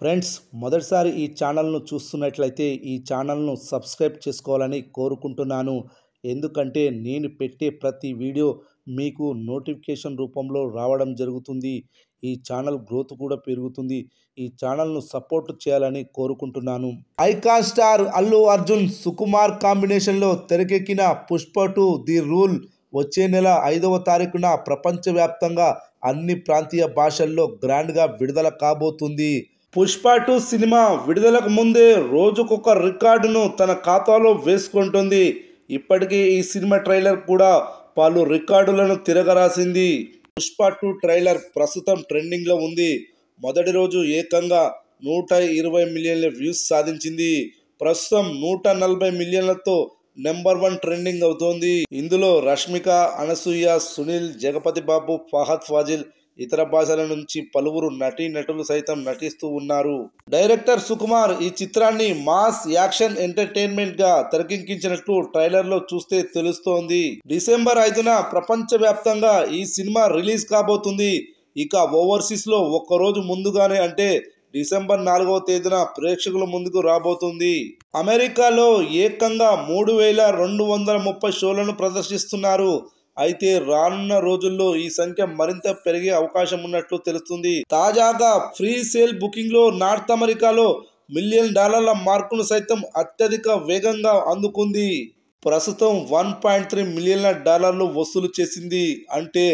friends మొదటిసారి ఈ ఛానల్ను చూస్తున్నట్లయితే ఈ ఛానల్ను సబ్స్క్రైబ్ చేసుకోవాలని కోరుకుంటున్నాను ఎందుకంటే నేను పెట్టే ప్రతి వీడియో మీకు నోటిఫికేషన్ రూపంలో రావడం జరుగుతుంది ఈ ఛానల్ గ్రోత్ కూడా పెరుగుతుంది ఈ ఛానల్ను సపోర్ట్ చేయాలని కోరుకుంటున్నాను ఐకాన్ స్టార్ అల్లు అర్జున్ సుకుమార్ కాంబినేషన్లో తెరకెక్కిన పుష్ప టు ది రూల్ వచ్చే నెల ఐదవ తారీఖున ప్రపంచవ్యాప్తంగా అన్ని ప్రాంతీయ భాషల్లో గ్రాండ్గా విడుదల కాబోతుంది పుష్ప టూ సినిమా విడుదలకు ముందే రోజుకొక రికార్డును తన ఖాతాలో వేసుకుంటుంది ఇప్పటికీ ఈ సినిమా ట్రైలర్ కూడా పలు రికార్డులను తిరగరాసింది పుష్ప టూ ట్రైలర్ ప్రస్తుతం ట్రెండింగ్లో ఉంది మొదటి రోజు ఏకంగా నూట ఇరవై మిలియన్ల వ్యూస్ సాధించింది ప్రస్తుతం నూట నలభై మిలియన్లతో నెంబర్ వన్ ట్రెండింగ్ అవుతోంది ఇందులో రష్మిక అనసూయ సునీల్ జగపతి బాబు ఫహద్ ఫాజిల్ ఇతర భాషల నుంచి పలువురు నటీ నటులు సైతం నటిస్తూ ఉన్నారు డైరెక్టర్ సుకుమార్ ఈ చిత్రాన్ని మాస్ యాక్షన్ ఎంటర్టైన్మెంట్ గా తెరకెక్కించినట్లు ట్రైలర్ లో చూస్తే తెలుస్తోంది డిసెంబర్ ఐదున ప్రపంచవ్యాప్తంగా ఈ సినిమా రిలీజ్ కాబోతుంది ఇక ఓవర్సీస్ లో ఒక్కరోజు ముందుగానే అంటే డిసెంబర్ నాలుగవ తేదీన ప్రేక్షకుల ముందుకు రాబోతుంది అమెరికాలో ఏకంగా మూడు వేల రెండు వందల ముప్పై షోలను ప్రదర్శిస్తున్నారు అయితే రానున్న రోజుల్లో ఈ సంఖ్య మరింత పెరిగే అవకాశం ఉన్నట్లు తెలుస్తుంది తాజాగా ఫ్రీ సేల్ బుకింగ్లో నార్త్ అమెరికాలో మిలియన్ డాలర్ల మార్కును సైతం అత్యధిక వేగంగా అందుకుంది ప్రస్తుతం వన్ పాయింట్ త్రీ మిలియన్ల డాలర్లు వసూలు చేసింది అంటే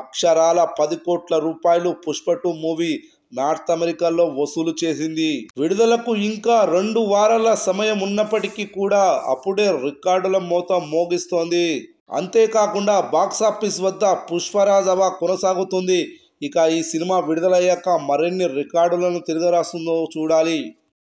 అక్షరాల పది కోట్ల రూపాయలు పుష్ప టూ మూవీ నార్త్ అమెరికాలో వసూలు చేసింది విడుదలకు ఇంకా రెండు వారాల సమయం ఉన్నప్పటికీ కూడా అప్పుడే రికార్డుల మోత మోగిస్తోంది అంతేకాకుండా బాక్సాఫీస్ వద్ద పుష్పరాజ్ అవా కొనసాగుతుంది ఇక ఈ సినిమా విడుదలయ్యాక మరిన్ని రికార్డులను తిరగరాస్తుందో చూడాలి